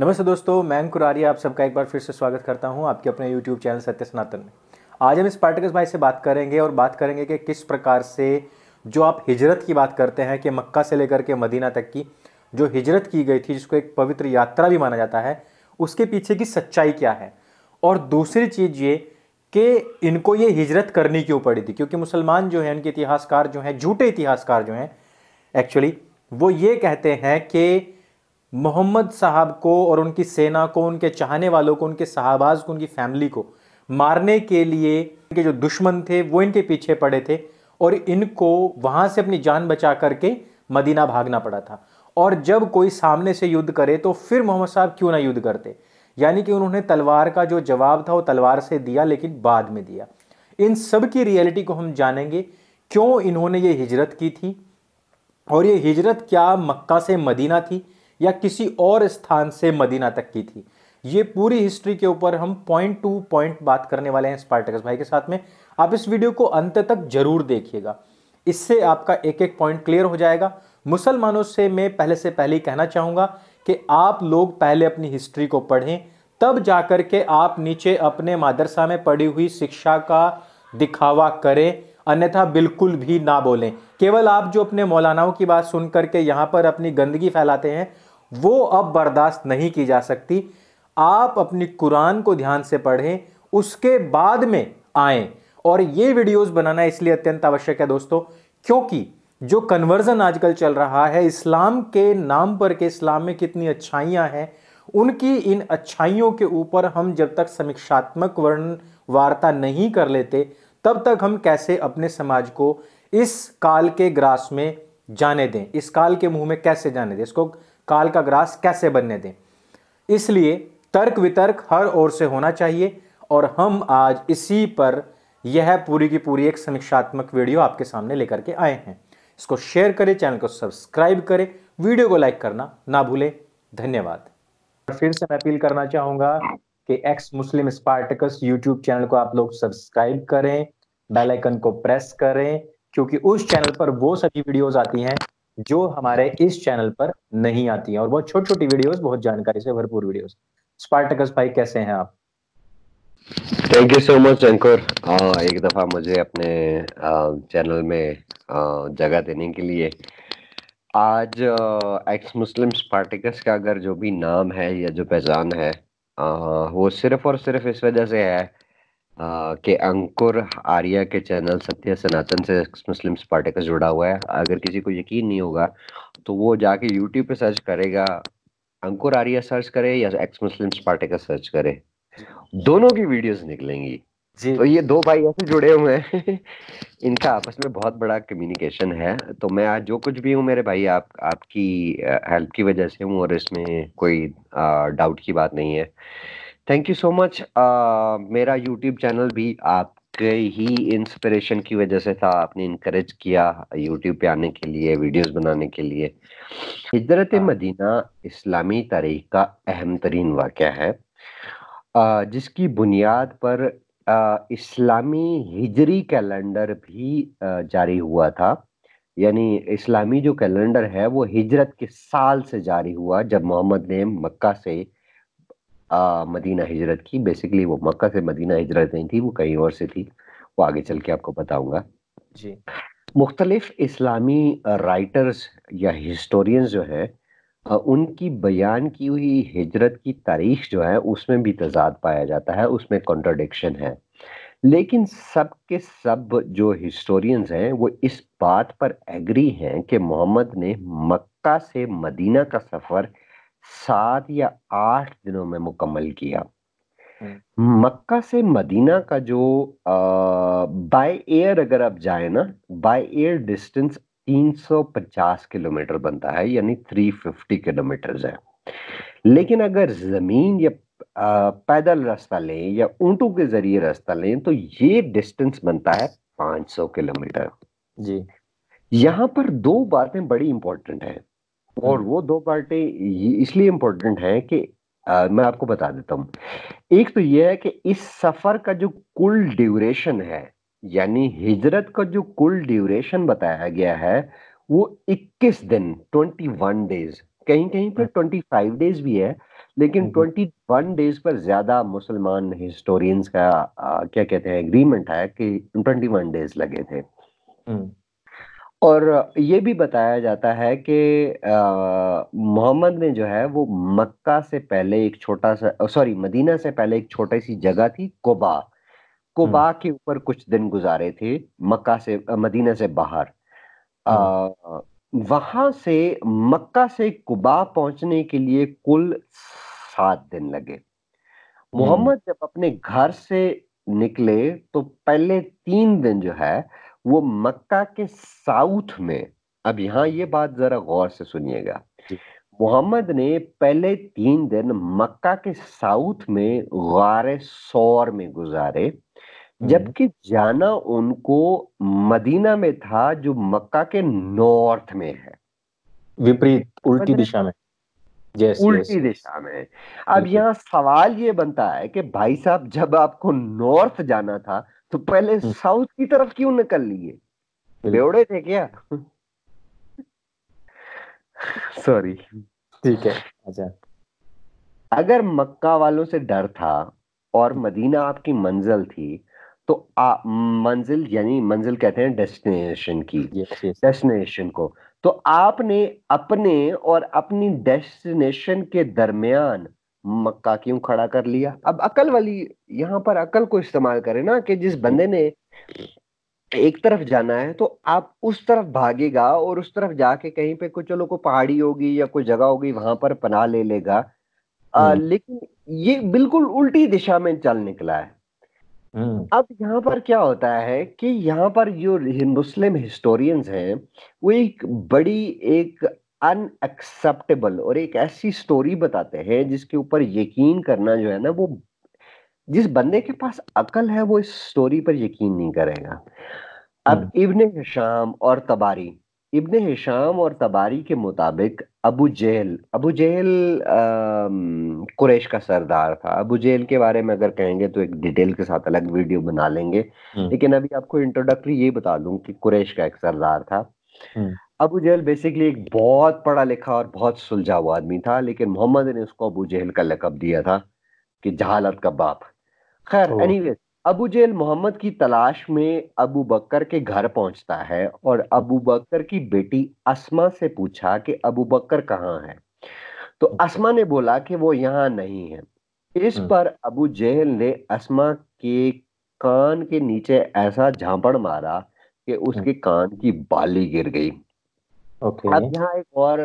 نمستے دوستوں مین قراری آپ سب کا ایک بار پھر سے سواگت کرتا ہوں آپ کے اپنے یوٹیوب چینل ستیہ سناتن میں آج ہم اس پارٹکس بھائی سے بات کریں گے اور بات کریں گے کہ کس پرکار سے جو آپ ہجرت کی بات کرتے ہیں کہ مکہ سے لے کر کے مدینہ تک کی جو ہجرت کی گئی تھی جس کو ایک پوتر یاترا بھی مانا جاتا ہے اس کے پیچھے کی سچائی کیا ہے اور دوسری چیز یہ کہ ان کو یہ ہجرت کرنی کیوں پڑی تھی کیونکہ مسلمان جو ہیں ان کے اتہاسکار جو ہیں جھوٹے اتہاسکار جو ہیں ایکچولی وہ یہ کہتے ہیں کہ محمد صاحب کو اور ان کی سینا کو ان کے چاہنے والوں کو ان کے صحاباز کو ان کی فیملی کو مارنے کے لیے ان کے جو دشمن تھے وہ ان کے پیچھے پڑے تھے اور ان کو وہاں سے اپنی جان بچا کر کے مدینہ بھاگنا پڑا تھا اور جب کوئی سامنے سے یدھ کرے تو پھر محمد صاحب کیوں نہ یدھ کرتے یعنی کہ انہوں نے تلوار کا جو جواب تھا وہ تلوار سے دیا لیکن بعد میں دیا ان سب کی ریئلٹی کو ہم جانیں گے کیوں انہوں نے یہ ہجرت کی تھی اور یہ ہجرت کیا مکہ سے مدینہ تھی یا کسی اور استھان سے مدینہ تک کی تھی یہ پوری ہسٹری کے اوپر ہم پوائنٹ ٹو پوائنٹ بات کرنے والے ہیں بھائی کے ساتھ میں آپ اس ویڈیو کو تک گا اس سے آپ کا ایک ایک پوائنٹ ہو جائے گا مسلمانوں سے میں پہلے سے پہلے ہی کہنا چاہوں گا کہ آپ لوگ پہلے اپنی ہسٹری کو پڑھیں تب جا کر کے آپ نیچے اپنے مادرسہ میں پڑھی ہوئی سکشا کا دکھاوا کریں انیتہ بالکل بھی نہ بولیں کیول آپ جو اپنے مولاناوں کی بات سن کر کے یہاں پر اپنی گندگی پھیلاتے ہیں وہ اب برداشت نہیں کی جا سکتی آپ اپنی قرآن کو دھیان سے پڑھیں اس کے بعد میں آئیں اور یہ ویڈیوز بنانا اس لیے اتنت آوشک ہے دوستو کیونکہ جو کنورژن آج کل چل رہا ہے اسلام کے نام پر کہ اسلام میں کتنی اچھائیاں ہیں ان کی ان اچھائیوں کے اوپر ہم جب تک سمکشاتمک ورن وارتا نہیں کر لیتے تب تک ہم کیسے اپنے سماج کو اس کال کے گراس میں جانے دیں اس کال کے منہ میں کیسے جانے دیں اس کو کا گراس کیسے بننے دیں اس لیے ترک وترک ہر اور ہونا چاہیے اور ہم آج اسی پر یہ پوری کی پوری ایک سمیکا ویڈیو آپ کے سامنے لے کر کے آئے ہیں اس کو شیئر کریں چینل کو سبسکرائب کرے ویڈیو کو لائک کرنا نہ بھولیں دھنیہ واد سے میں اپیل کرنا چاہوں گا کہ ایکس مسلم اسپارٹیکل یو ٹیوب چینل کو آپ لوگ سبسکرائب کریں بے لائکن کو پرس کریں کیونکہ اس چینل پر وہ ساری ویڈیوز آتی ہیں جو ہمارے اس چینل پر نہیں آتی ہیں اور ایک دفعہ مجھے اپنے چینل میں جگہ دینے کے لیے آج ایکس مسلم اسپارٹکس کا اگر جو بھی نام ہے یا جو پہچان ہے وہ صرف اور صرف اس وجہ سے ہے کہ انکر آریا کے چینل ستیہ سناتن سے مسلم کا جڑا ہوا ہے اگر کسی کو یقین نہیں ہوگا تو وہ جا کے یوٹیوب پہ سرچ کرے گا انکر سرچ کرے یا ایکس مسلم کا سرچ کرے دونوں کی ویڈیوز نکلیں گی جی۔ تو یہ دو بھائی ایسے جڑے ہوئے ہیں ان کا آپس میں بہت بڑا کمیونیکیشن ہے تو میں آج جو کچھ بھی ہوں میرے بھائی آپ آپ کی ہیلپ کی وجہ سے ہوں اور اس میں کوئی ڈاؤٹ کی بات نہیں ہے تھینک یو سو مچ میرا یوٹیوب چینل بھی آپ کے ہی انسپریشن کی وجہ سے تھا آپ نے انکریج کیا یوٹیوب پہ آنے کے لیے ویڈیوز بنانے کے لیے ہجرت مدینہ اسلامی تاریخ کا اہم ترین واقعہ ہے جس کی بنیاد پر اسلامی ہجری کیلنڈر بھی جاری ہوا تھا یعنی اسلامی جو کیلنڈر ہے وہ ہجرت کے سال سے جاری ہوا جب محمد نے مکہ سے مدینہ ہجرت کی بیسکلی وہ مکہ سے مدینہ ہجرت نہیں تھی وہ کہیں اور سے تھی وہ آگے چل کے آپ کو بتاؤں گا جی مختلف اسلامی رائٹرز یا ہسٹورینز جو ہیں ان کی بیان کی ہوئی ہجرت کی تاریخ جو ہے اس میں بھی تضاد پایا جاتا ہے اس میں کنٹرڈکشن ہے لیکن سب کے سب جو ہسٹورینز ہیں وہ اس بات پر ایگری ہیں کہ محمد نے مکہ سے مدینہ کا سفر سات یا آٹھ دنوں میں مکمل کیا مکہ سے مدینہ کا جو بائی ایئر اگر آپ جائیں نا بائی ایئر ڈسٹینس تین سو پچاس کلو میٹر بنتا ہے یعنی تھری ففٹی کلو میٹر لیکن اگر زمین یا پیدل راستہ لیں یا اونٹوں کے ذریعے راستہ لیں تو یہ ڈسٹینس بنتا ہے پانچ سو کلو میٹر جی یہاں پر دو باتیں بڑی امپورٹنٹ ہیں اور وہ دو پارٹی اس لیے امپورٹنٹ ہیں کہ میں آپ کو بتا دیتا ہوں ایک تو یہ ہے کہ اس سفر کا جو کل ڈیوریشن ہے یعنی ہجرت کا جو کل ڈیوریشن بتایا گیا ہے وہ اکیس دن ٹوینٹی ون ڈیز کہیں کہیں پر ٹوینٹی فائیو ڈیز بھی ہے لیکن ٹوینٹی ون ڈیز پر زیادہ مسلمان ہسٹورینس کا کیا کہتے ہیں اگریمنٹ ہے کہ ٹوینٹی ون ڈیز لگے تھے ہاں۔ اور یہ بھی بتایا جاتا ہے کہ محمد نے جو ہے وہ مکہ سے پہلے ایک چھوٹا سا سوری مدینہ سے پہلے ایک سی جگہ تھی کوبا کوبا کے اوپر کچھ دن گزارے تھے مکہ سے مدینہ سے باہر وہاں سے مکہ سے کوبا پہنچنے کے لیے کل سات دن لگے محمد جب اپنے گھر سے نکلے تو پہلے تین دن جو ہے وہ مکہ کے ساؤتھ میں اب یہاں یہ بات ذرا غور سے سنیے گا جی۔ محمد نے پہلے تین دن مکہ کے ساؤتھ میں غار سور میں گزارے جبکہ جانا ان کو مدینہ میں تھا جو مکہ کے نارتھ میں ہے وپریت الٹی دشا میں اب یہاں سوال یہ بنتا ہے کہ بھائی صاحب جب آپ کو نارتھ جانا تھا تو پہلے ساؤتھ کی طرف کیوں نکل لیے بیوڑے تھے کیا سوری ٹھیک ہے اچھا اگر مکہ والوں سے ڈر تھا اور مدینہ آپ کی منزل تھی تو منزل یعنی منزل کہتے ہیں ڈیسٹینیشن کی ڈیسٹینیشن کو تو آپ نے اپنے اور اپنی ڈیسٹینیشن کے درمیان مکہ کیوں کھڑا کر لیا اب عقل والی یہاں پر عقل کو استعمال کرے نا کہ جس بندے نے ایک طرف جانا ہے تو آپ اس طرف بھاگے گا اور اس طرف جا کے کہیں پہ پہاڑی ہوگی یا کوئی جگہ ہوگی وہاں پر پناہ لے لے گا لیکن یہ بالکل الٹی دشا میں چل نکلا ہے اب یہاں پر کیا ہوتا ہے کہ یہاں پر جو مسلم ہسٹورینز ہیں وہ ایک بڑی ایک ان ایکسیپٹیبل اور ایک ایسی سٹوری بتاتے ہیں جس کے اوپر یقین کرنا جو ہے نا وہ جس بندے کے پاس عقل ہے وہ اس سٹوری پر یقین نہیں کرے گا اب ابن اور تباری ابن حشام اور تباری کے مطابق ابو جیل ابو جیل قریش کا سردار تھا ابو جیل کے بارے میں اگر کہیں گے تو ایک ڈیٹیل کے ساتھ الگ ویڈیو بنا لیں گے لیکن ابھی آپ کو انٹروڈکٹری یہ بتا دوں کہ قریش کا ایک سردار تھا ابو جہل بیسکلی ایک بہت پڑھا لکھا اور بہت سلجھا آدمی تھا لیکن محمد نے اس کو ابو جہل کا لقب دیا تھا کہ جہالت کا باپ خیر ابو جہل محمد کی تلاش میں ابو بکر کے گھر پہنچتا ہے اور ابو بکر کی بیٹی اسما سے پوچھا کہ ابو بکر کہاں ہے تو اسما نے بولا کہ وہ یہاں نہیں ہے اس پر ابو جہل نے اسما کے کان کے نیچے ایسا جھانپڑ مارا کہ اس کے کان کی بالی گر گئی اب یہاں ایک اور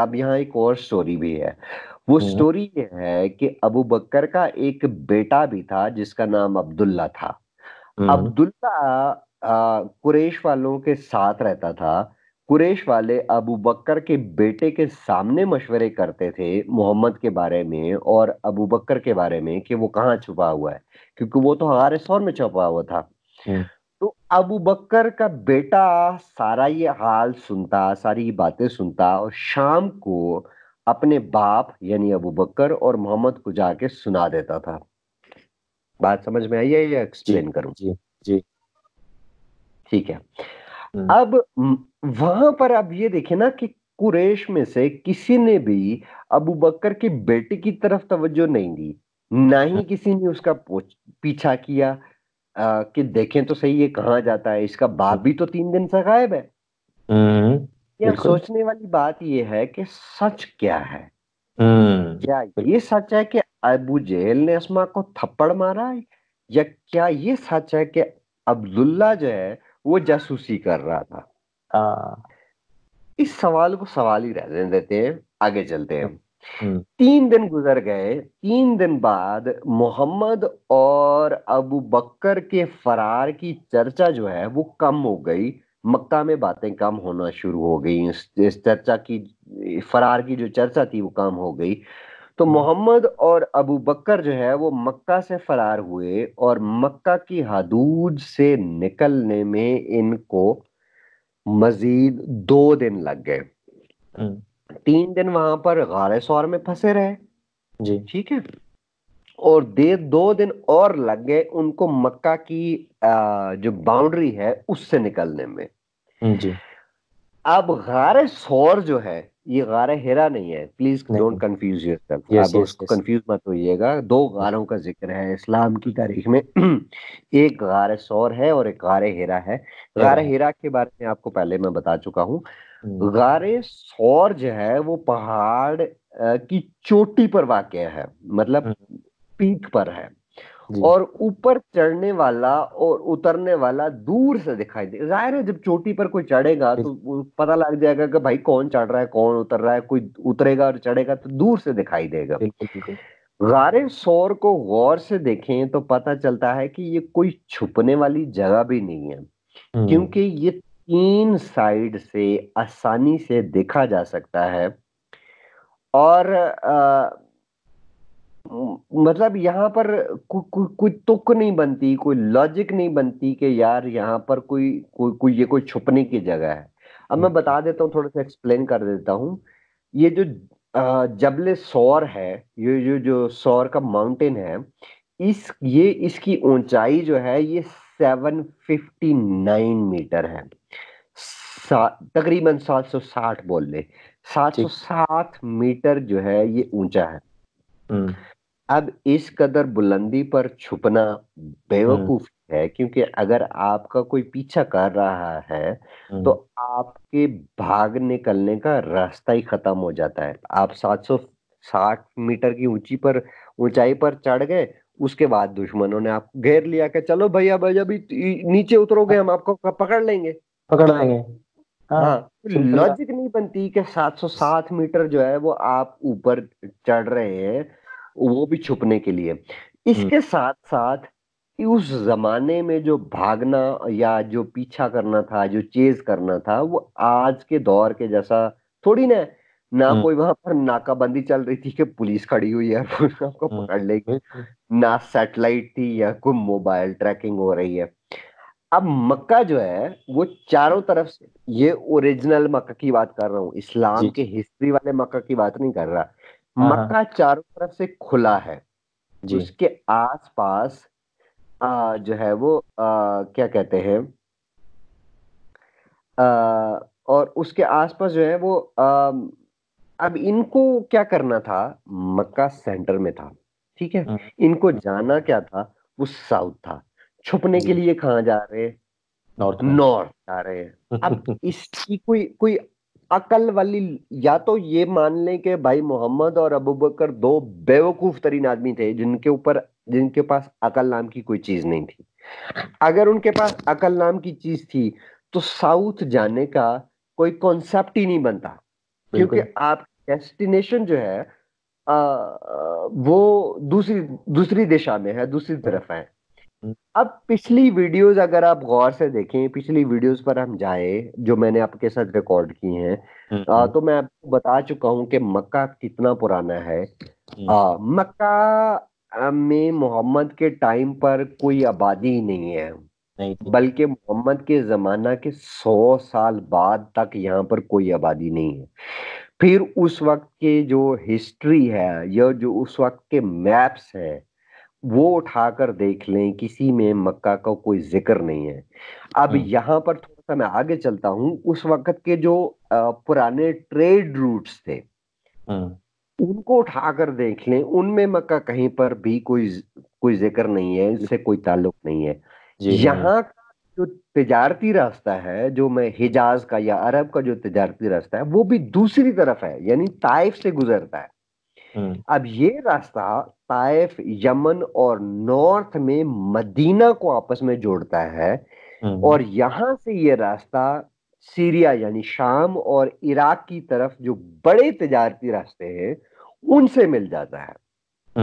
اب یہاں ایک اور سٹوری سٹوری بھی ہے ہے وہ یہ کہ ابو بکر کا ایک بیٹا بھی تھا جس کا نام عبداللہ تھا عبداللہ قریش والوں کے ساتھ رہتا تھا قریش والے ابو بکر کے بیٹے کے سامنے مشورے کرتے تھے محمد کے بارے میں اور ابو بکر کے بارے میں کہ وہ کہاں چھپا ہوا ہے کیونکہ وہ تو ہمارے سور میں چھپا ہوا تھا ابو بکر کا بیٹا سارا یہ حال سنتا ساری یہ باتیں سنتا اور شام کو اپنے باپ یعنی ابو بکر اور محمد کو جا کے سنا دیتا تھا بات سمجھ میں آئی ہے یا ایکسپلین جی، کروں جی جی ٹھیک ہے اب وہاں پر اب یہ دیکھیں نا کہ قریش میں سے کسی نے بھی ابو بکر کے بیٹے کی طرف توجہ نہیں دی نہ ہی کسی نے اس کا پیچھا کیا کہ دیکھیں تو صحیح یہ کہاں جاتا ہے اس کا باپ بھی تو تین دن سے غائب ہے یہ سوچنے والی بات ہے کہ سچ سچ کیا ہے ہے یہ کہ ابو جیل نے اسما کو تھپڑ مارا یا کیا یہ سچ ہے کہ عبداللہ جو ہے وہ جاسوسی کر رہا تھا اس سوال کو سوال ہی دیتے ہیں آگے چلتے ہیں تین دن گزر گئے تین دن بعد محمد اور ابو بکر کے فرار کی چرچا جو ہے وہ کم ہو گئی مکہ میں باتیں کم ہونا شروع ہو گئی اس کی فرار کی جو چرچا تھی وہ کم ہو گئی تو محمد اور ابو بکر جو ہے وہ مکہ سے فرار ہوئے اور مکہ کی حدود سے نکلنے میں ان کو مزید دو دن لگ گئے تین دن وہاں پر غار سور میں پھنسے رہے جی ٹھیک ہے اور دو دن اور لگ گئے ان کو مکہ کی جو باؤنڈری ہے اس سے نکلنے میں جی اب غار سور جو ہے یہ غار ہیرا نہیں ہے پلیز ڈونٹ کنفیوز کنفیوز مت ہوئیے گا دو غاروں کا ذکر ہے اسلام کی تاریخ میں ایک غار سور ہے اور ایک غار ہیرا ہے غار ہیرا کے بارے میں آپ کو پہلے میں بتا چکا ہوں غار سور جو ہے وہ پہاڑ کی چوٹی پر واقع ہے مطلب پیک پر ہے جی۔ اور اوپر چڑھنے والا اور اترنے والا دور سے دکھائی دے ظاہر ہے جب چوٹی پر کوئی چڑھے گا تو پتہ لگ جائے گا کہ بھائی کون چڑھ رہا ہے کون اتر رہا ہے کوئی اترے گا اور چڑھے گا تو دور سے دکھائی دے گا غار سور کو غور سے دیکھیں تو پتہ چلتا ہے کہ یہ کوئی چھپنے والی جگہ بھی نہیں ہے کیونکہ یہ تین سائیڈ سے آسانی سے دیکھا جا سکتا ہے اور مطلب یہاں پر کوئی تک نہیں بنتی کوئی لاجک نہیں بنتی کہ یار یہاں پر کوئی کوئی یہ کوئی چھپنے کی جگہ ہے اب میں بتا دیتا ہوں تھوڑا سا ایکسپلین کر دیتا ہوں یہ جو جبل سور ہے یہ جو جو سور کا ماؤنٹین ہے اس یہ اس کی اونچائی جو ہے یہ سیون ففٹی نائن میٹر ہے تقریباً سات سو ساٹھ بول لے سات سو ساٹھ میٹر جو ہے یہ اونچا ہے اب اس قدر بلندی پر چھپنا بے وقوف ہے کیونکہ اگر آپ کا کوئی پیچھا کر رہا ہے تو آپ کے بھاگ نکلنے کا راستہ ہی ختم ہو جاتا ہے آپ سات سو ساٹھ میٹر کی اونچی پر اونچائی پر چڑھ گئے اس کے بعد دشمنوں نے آپ گھیر لیا کہ چلو بھیا بھائی ابھی نیچے اترو گے ہم آپ کو پکڑ لیں گے پکڑ لیں گے ہاں، ہاں، نہیں بنتی کہ سات سو سات میٹر جو ہے وہ آپ اوپر چڑھ رہے ہیں وہ بھی چھپنے کے لیے اس کے ساتھ ساتھ اس زمانے میں جو بھاگنا یا جو پیچھا کرنا تھا جو چیز کرنا تھا وہ آج کے دور کے جیسا تھوڑی نا نہ کوئی وہاں پر ناکہ بندی چل رہی تھی کہ پولیس کھڑی ہوئی ہے آپ کو پکڑ لے گی نہ سیٹلائٹ تھی یا کوئی موبائل ٹریکنگ ہو رہی ہے ہے اب مکہ جو وہ چاروں طرف سے یہ اوریجنل مکہ کی بات کر رہا ہوں اسلام جی۔ کے ہسٹری والے مکہ کی بات نہیں کر رہا ہاں، ہاں۔ مکہ چاروں طرف سے کھلا ہے جس جی۔ کے آس پاس جو ہے وہ کیا کہتے ہیں اور اس کے آس پاس جو ہے وہ اب ان کو کیا کرنا تھا مکہ سینٹر میں تھا ٹھیک ہے ہاں۔ ان کو جانا کیا تھا وہ ساؤتھ تھا چھپنے کے جی۔ لیے کہاں جا رہے نارتھ جا رہے ہاں۔ اب اس کی کوئی کوئی عقل والی یا تو یہ مان لیں کہ بھائی محمد اور ابو بکر دو بیوقوف ترین آدمی تھے جن کے اوپر جن کے پاس عقل نام کی کوئی چیز نہیں تھی اگر ان کے پاس عقل نام کی چیز تھی تو ساؤتھ جانے کا کوئی کانسیپٹ ہی نہیں بنتا کیونکہ آپ ڈیسٹینیشن جو ہے وہ دوسری دوسری دشا میں ہے دوسری ہاں۔ طرف ہے ہاں۔ اب پچھلی ویڈیوز اگر آپ غور سے دیکھیں پچھلی ویڈیوز پر ہم جائیں جو میں نے آپ کے ساتھ ریکارڈ کی ہیں ہاں۔ تو میں آپ کو بتا چکا ہوں کہ مکہ کتنا پرانا ہے مکہ میں محمد کے ٹائم پر کوئی آبادی نہیں ہے بلکہ محمد کے زمانہ کے سو سال بعد تک یہاں پر کوئی آبادی نہیں ہے پھر اس وقت کے جو ہسٹری ہے یا جو اس وقت کے میپس ہیں وہ اٹھا کر دیکھ لیں کسی میں مکہ کا کوئی ذکر نہیں ہے اب یہاں پر تھوڑا سا میں آگے چلتا ہوں اس وقت کے جو پرانے ٹریڈ روٹس تھے ہاں۔ ان کو اٹھا کر دیکھ لیں ان میں مکہ کہیں پر بھی کوئی کوئی ذکر نہیں ہے اس سے کوئی تعلق نہیں ہے جی ہاں۔ یہاں کا جو تجارتی راستہ ہے جو میں حجاز کا یا عرب کا جو تجارتی راستہ ہے وہ بھی دوسری طرف ہے یعنی طائف سے گزرتا ہے اب یہ راستہ طائف یمن اور نارتھ میں مدینہ کو آپس میں جوڑتا ہے اور یہاں سے یہ راستہ سیریا یعنی شام اور عراق کی طرف جو بڑے تجارتی راستے ہیں ان سے مل جاتا ہے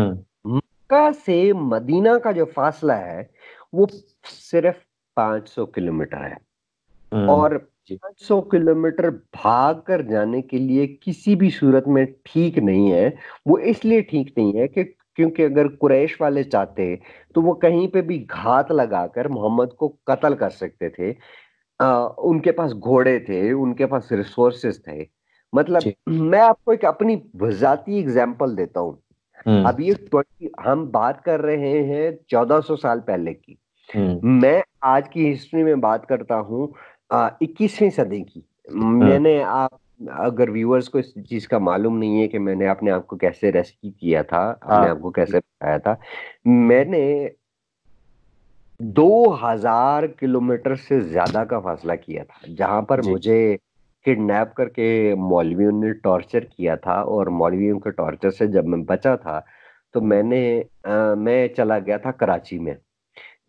مکہ سے مدینہ کا جو فاصلہ ہے وہ صرف پانچ سو کلو میٹر ہے ہاں۔ اور جی۔ پانچ سو کلو میٹر بھاگ کر جانے کے لیے کسی بھی صورت میں ٹھیک نہیں ہے وہ اس لیے ٹھیک نہیں ہے کہ کیونکہ اگر قریش والے چاہتے تو وہ کہیں پہ بھی گھات لگا کر محمد کو قتل کر سکتے تھے آ, ان کے پاس گھوڑے تھے ان کے پاس ریسورسز تھے مطلب جی۔ میں آپ کو ایک اپنی ذاتی اگزامپل دیتا ہوں ہاں۔ اب یہ ہم بات کر رہے ہیں چودہ سو سال پہلے کی میں آج کی ہسٹری میں بات کرتا ہوں اکیسویں صدی کی ہاں۔ میں نے آپ اگر کو اس چیز کا معلوم نہیں ہے کہ میں نے اپنے آپ کو کیسے کیا تھا تھا ہاں۔ اپنے آپ کو کیسے بتایا میں نے دو ہزار کلو میٹر سے زیادہ کا فاصلہ کیا تھا جہاں پر جی۔ مجھے کڈنیپ کر کے مولویوں نے ٹارچر کیا تھا اور مولویوں کے ٹارچر سے جب میں بچا تھا تو میں نے میں چلا گیا تھا کراچی میں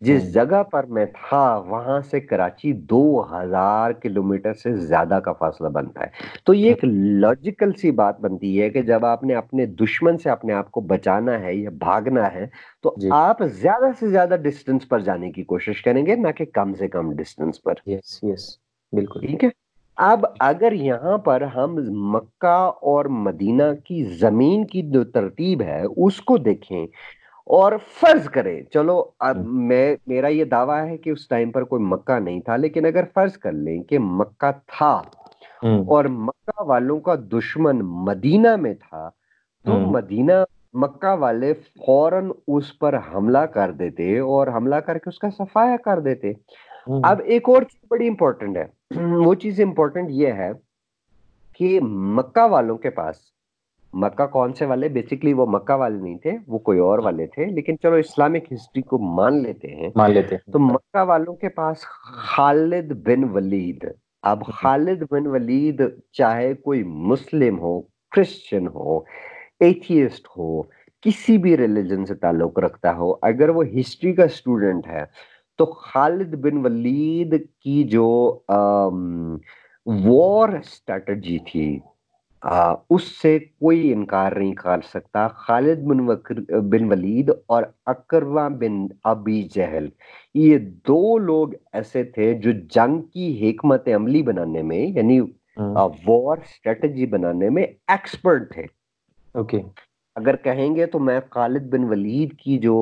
جس ہاں۔ جگہ پر میں تھا وہاں سے کراچی دو ہزار کلومیٹر سے زیادہ کا فاصلہ بنتا ہے تو یہ ایک لوجیکل سی بات بنتی ہے کہ جب آپ نے اپنے دشمن سے اپنے آپ کو بچانا ہے یا بھاگنا ہے تو جی۔ آپ زیادہ سے زیادہ ڈسٹنس پر جانے کی کوشش کریں گے نہ کہ کم سے کم ڈسٹنس پر یس یس بالکل ٹھیک ہے اب اگر یہاں پر ہم مکہ اور مدینہ کی زمین کی جو ترتیب ہے اس کو دیکھیں اور فرض کرے چلو میں میرا یہ دعویٰ ہے کہ اس ٹائم پر کوئی مکہ نہیں تھا لیکن اگر فرض کر لیں کہ مکہ تھا اور مکہ والوں کا دشمن مدینہ میں تھا تو مدینہ مکہ والے فوراً اس پر حملہ کر دیتے اور حملہ کر کے اس کا صفایا کر دیتے اب ایک اور چیز بڑی امپورٹنٹ ہے وہ چیز امپورٹنٹ یہ ہے کہ مکہ والوں کے پاس مکہ کون سے والے بیسکلی وہ مکہ والے نہیں تھے وہ کوئی اور والے تھے لیکن چلو اسلامک ہسٹری کو مان لیتے ہیں مان لیتے تو مکہ والوں کے پاس خالد بن ولید اب جی۔ خالد بن ولید چاہے کوئی مسلم ہو کرسچن ہو ایتھیسٹ ہو کسی بھی ریلیجن سے تعلق رکھتا ہو اگر وہ ہسٹری کا اسٹوڈنٹ ہے تو خالد بن ولید کی جو وار اسٹریٹجی تھی اس سے کوئی انکار نہیں کر سکتا خالد بن بن ولید اور اکروا بن ابی جہل یہ دو لوگ ایسے تھے جو جنگ کی حکمت عملی بنانے میں یعنی وار اسٹریٹجی بنانے میں ایکسپرٹ تھے اوکے اگر کہیں گے تو میں خالد بن ولید کی جو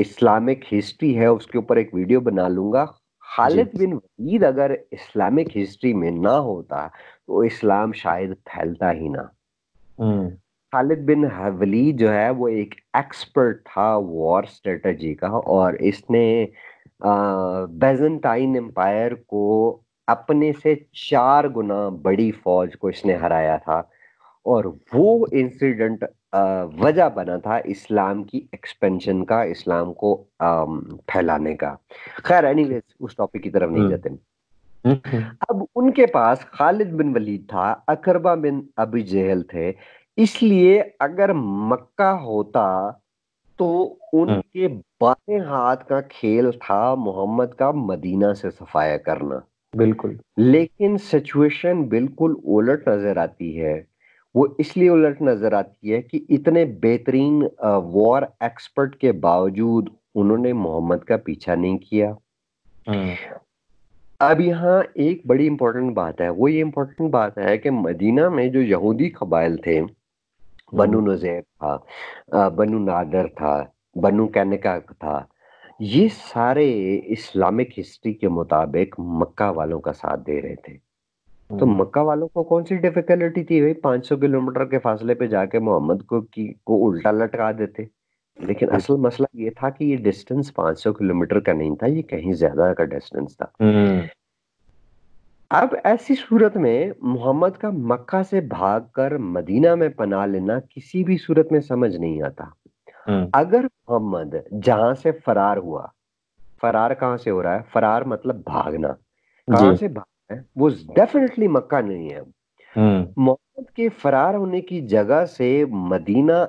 اسلامک ہسٹری ہے اس کے اوپر ایک ویڈیو بنا لوں گا جی۔ خالد بن علید اگر اسلامک ہسٹری میں نہ ہوتا تو اسلام شاید پھیلتا ہی نہ خالد بن ولید جو ہے وہ ایک ایکسپرٹ تھا وار اسٹریٹجی کا اور اس نے بیزنٹائن امپائر کو اپنے سے چار گنا بڑی فوج کو اس نے ہرایا تھا اور وہ انسیڈنٹ وجہ بنا تھا اسلام کی ایکسپینشن کا اسلام کو پھیلانے کا خیر اینی ویز اس ٹاپک کی طرف نہیں جاتے اب ان کے پاس خالد بن ولید تھا اکربا بن ابی جہل تھے اس لیے اگر مکہ ہوتا تو ان کے بائیں ہاتھ کا کھیل تھا محمد کا مدینہ سے صفایا کرنا بالکل لیکن سچویشن بالکل اولٹ نظر آتی ہے وہ اس لیے الٹ نظر آتی ہے کہ اتنے بہترین وار ایکسپرٹ کے باوجود انہوں نے محمد کا پیچھا نہیں کیا ہاں۔ اب یہاں ایک بڑی امپورٹنٹ بات ہے وہ یہ امپورٹنٹ بات ہے کہ مدینہ میں جو یہودی قبائل تھے بنو ہاں۔ تھا بنو نادر تھا بنو کینکا تھا یہ سارے اسلامک ہسٹری کے مطابق مکہ والوں کا ساتھ دے رہے تھے تو مکہ والوں کو کون سی ڈیفیکلٹی تھی بھائی پانچ سو کلو میٹر کے فاصلے پہ جا کے محمد کو کو کی الٹا لٹکا دیتے لیکن اصل مسئلہ یہ تھا کہ یہ پانچ سو کلو میٹر کا نہیں تھا یہ کہیں زیادہ کا تھا اب ایسی صورت میں محمد کا مکہ سے بھاگ کر مدینہ میں پناہ لینا کسی بھی صورت میں سمجھ نہیں آتا اگر محمد جہاں سے فرار ہوا فرار کہاں سے ہو رہا ہے فرار مطلب بھاگنا جی۔ کہاں سے بھاگ ہے وہ ڈیفینیٹلی مکہ نہیں ہے محمد کے فرار ہونے کی جگہ سے مدینہ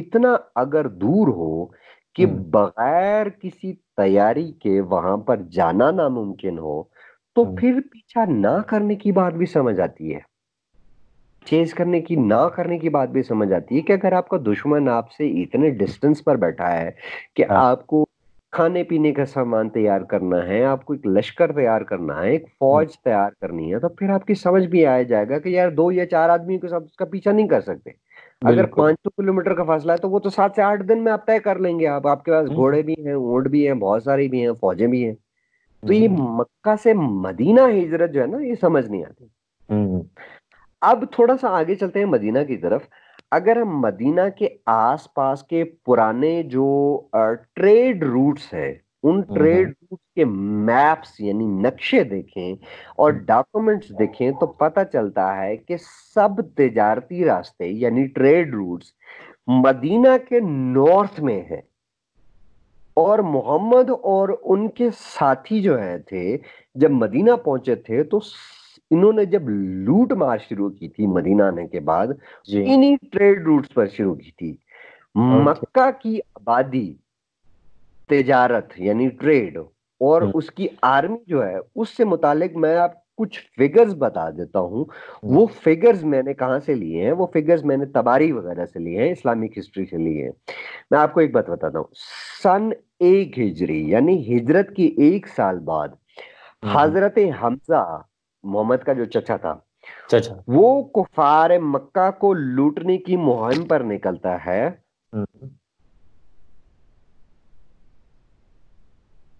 اتنا اگر دور ہو کہ بغیر کسی تیاری کے وہاں پر جانا ناممکن ہو تو پھر پیچھا نہ کرنے کی بات بھی سمجھ آتی ہے چیز کرنے کی نہ کرنے کی بات بھی سمجھ آتی ہے کہ اگر آپ کا دشمن آپ سے اتنے ڈسٹنس پر بیٹھا ہے کہ ہاں۔ آپ کو کھانے پینے کا سامان تیار کرنا ہے آپ کو ایک لشکر تیار کرنا ہے ایک فوج تیار کرنی ہے تو پھر آپ کی سمجھ بھی آیا جائے گا کہ یار دو یا چار آدمی کا پیچھا نہیں کر سکتے اگر پانچ سو کلو میٹر کا فاصلہ ہے تو وہ تو سات سے آٹھ دن میں آپ طے کر لیں گے آپ آپ کے پاس گھوڑے بھی ہیں اونٹ بھی ہیں بہت ساری بھی ہیں فوجیں بھی ہیں تو یہ مکہ سے مدینہ ہجرت جو ہے نا یہ سمجھ نہیں آتی اب تھوڑا سا آگے چلتے ہیں مدینہ کی طرف اگر ہم مدینہ کے آس پاس کے پرانے جو ٹریڈ روٹس ہیں ان ٹریڈ روٹس کے میپس یعنی نقشے دیکھیں اور ڈاکومنٹس دیکھیں تو پتہ چلتا ہے کہ سب تجارتی راستے یعنی ٹریڈ روٹس مدینہ کے نارتھ میں ہیں اور محمد اور ان کے ساتھی جو ہے تھے جب مدینہ پہنچے تھے تو انہوں نے جب لوٹ مار شروع کی تھی مدینہ آنے کے بعد جی۔ انہی ٹریڈ روٹس پر شروع کی تھی ہاں جی۔ مکہ کی آبادی تجارت یعنی ٹریڈ اور ہاں۔ اس کی آرمی جو ہے اس سے متعلق میں آپ کچھ فگرز بتا دیتا ہوں وہ فگرز ہاں۔ میں نے کہاں سے لیے ہیں وہ فگرز میں نے تباری وغیرہ سے لیے ہیں اسلامک ہسٹری سے لیے ہیں میں آپ کو ایک بات بتاتا ہوں سن ایک ہجری یعنی ہجرت کی ایک سال بعد حضرت حمزہ محمد کا جو چچا تھا چچا وہ کفار مکہ کو لوٹنے کی مہم پر نکلتا ہے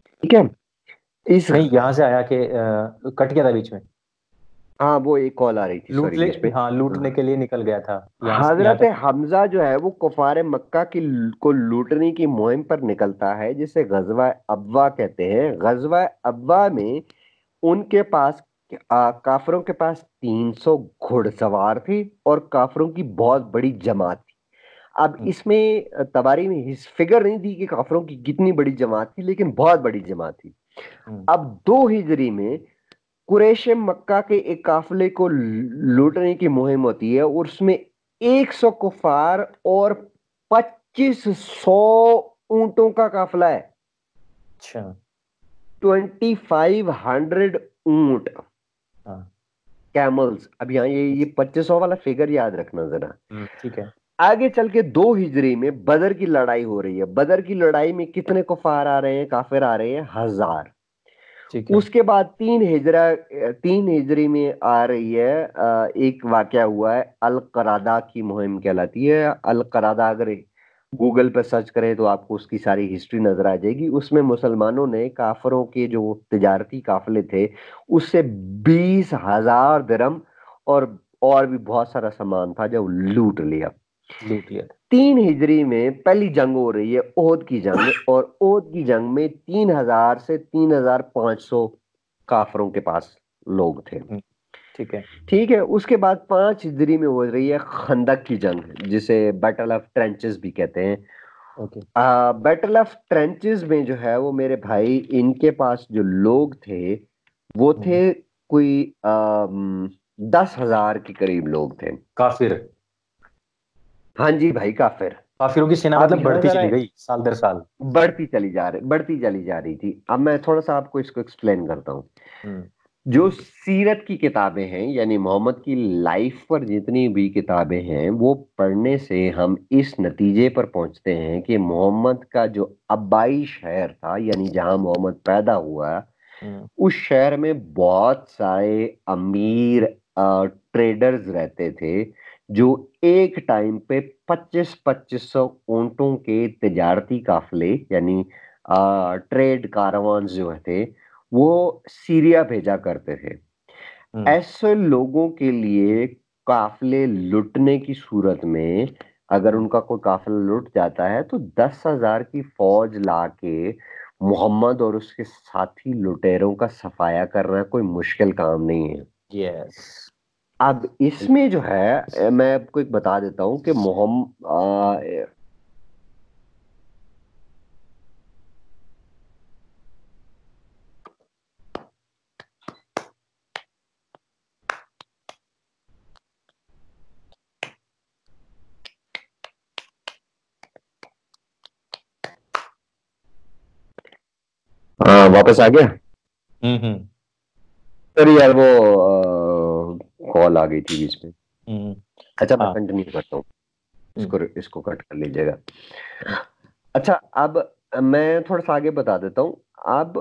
ٹھیک ہے اس یہاں سے آیا کہ کٹ گیا تھا بیچ میں ہاں وہ ایک کال آ رہی تھی ہاں لوٹنے ہاں۔ کے لیے نکل گیا تھا حضرت حمزہ جو ہے وہ کفار مکہ کی کو لوٹنے کی مہم پر نکلتا ہے جسے غزوہ ابوا کہتے ہیں غزوہ ابوا میں ان کے پاس کافروں کے پاس تین سو گھڑ سوار تھے اور کافروں کی بہت بڑی جماعت تھی اب اس میں تباری میں اس فگر نہیں تھی کہ کافروں کی کتنی بڑی جماعت تھی لیکن بہت بڑی جماعت تھی اب دو ہجری میں قریش مکہ کے ایک کافلے کو لوٹنے کی مہم ہوتی ہے اور اس میں ایک سو کفار اور پچیس سو اونٹوں کا قافلہ ہے اچھا۔ فائیو اونٹ اب یہاں یہ پچیس سو والا فگر یاد رکھنا ذرا ٹھیک ہے آگے چل کے دو ہجری میں بدر کی لڑائی ہو رہی ہے بدر کی لڑائی میں کتنے کفار آ رہے ہیں کافر آ رہے ہیں ہزار اس کے بعد تین ہجرا تین ہجری میں آ رہی ہے ایک واقعہ ہوا ہے القرادہ کی مہم کہلاتی ہے القرادہ اگر گوگل پہ سرچ کریں تو آپ کو اس کی ساری ہسٹری نظر آ جائے گی اس میں مسلمانوں نے کافروں کے جو تجارتی کافلے تھے اس سے بیس ہزار درم اور اور بھی بہت سارا سامان تھا جب لوٹ لیا لوٹ لیا تین ہجری میں پہلی جنگ ہو رہی ہے عہد کی جنگ اور عہد کی جنگ میں تین ہزار سے تین ہزار پانچ سو کافروں کے پاس لوگ تھے ٹھیک ہے ٹھیک ہے اس کے بعد پانچ ہجری میں ہو رہی ہے خندق کی جنگ جسے بیٹل آف ٹرینچز بھی کہتے ہیں بیٹل آف ٹرینچز میں جو ہے وہ میرے بھائی ان کے پاس جو لوگ تھے وہ تھے کوئی دس ہزار کے قریب لوگ تھے کافر ہاں جی بھائی کافر کافروں کی سینا مطلب بڑھتی چلی گئی سال در سال بڑھتی چلی جا رہی بڑھتی چلی جا رہی تھی اب میں تھوڑا سا آپ کو اس کو ایکسپلین کرتا ہوں جو سیرت کی کتابیں ہیں یعنی محمد کی لائف پر جتنی بھی کتابیں ہیں وہ پڑھنے سے ہم اس نتیجے پر پہنچتے ہیں کہ محمد کا جو ابائی شہر تھا یعنی جہاں محمد پیدا ہوا اس شہر میں بہت سارے امیر ٹریڈرز رہتے تھے جو ایک ٹائم پہ پچیس پچیس سو اونٹوں کے تجارتی قافلے یعنی ٹریڈ کاروانز جو تھے وہ سیریا بھیجا کرتے تھے ایسے لوگوں کے لیے قافلے لٹنے کی صورت میں اگر ان کا کوئی قافلہ لٹ جاتا ہے تو دس ہزار کی فوج لا کے محمد اور اس کے ساتھی لٹیروں کا صفایا کرنا کوئی مشکل کام نہیں ہے yes. اب اس میں جو ہے میں آپ کو ایک بتا دیتا ہوں کہ محمد واپس آ گیا سر یار وہ کال آ گئی تھی بیچ میں اچھا میں کنٹینیو ہاں۔ کرتا ہوں اس کو اس کو کٹ کر لیجیے گا اچھا اب میں تھوڑا سا آگے بتا دیتا ہوں اب